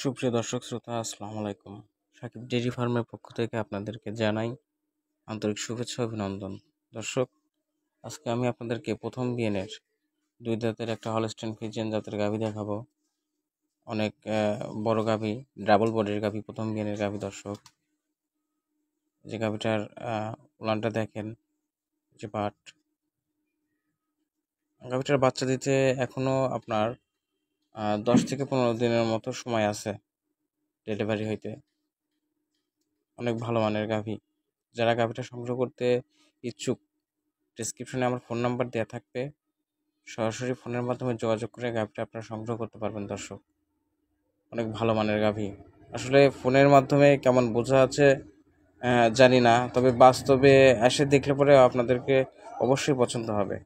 সুপ্রিয় দর্শক শ্রোতা আসসালামু আলাইকুম সাকিব ডেরি ফার্মের পক্ষ থেকে আপনাদেরকে জানাই আন্তরিক শুভেচ্ছা অভিনন্দন দর্শক আজকে আমি আপনাদেরকে প্রথম বিএনের দুই দাঁতের একটা হলস্টেন ফিজেন জাতের গাভী দেখাবো অনেক বড় গাভী ডাবল বডির গাভী প্রথম বিএনের গাভী দর্শক যে গাভীটার উলানটা দেখেন যে পাট গাভীটার বাচ্চা দিতে এখনও আপনার দশ থেকে পনেরো দিনের মতো সময় আছে ডেলিভারি হইতে অনেক ভালো মানের গাভী যারা গাভিটা সংগ্রহ করতে ইচ্ছুক ডিসক্রিপশনে আমার ফোন নাম্বার দেওয়া থাকবে সরাসরি ফোনের মাধ্যমে যোগাযোগ করে গাভীটা আপনারা সংগ্রহ করতে পারবেন দর্শক অনেক ভালো মানের গাভী আসলে ফোনের মাধ্যমে কেমন বোঝা আছে জানি না তবে বাস্তবে এসে দেখলে পরে আপনাদেরকে অবশ্যই পছন্দ হবে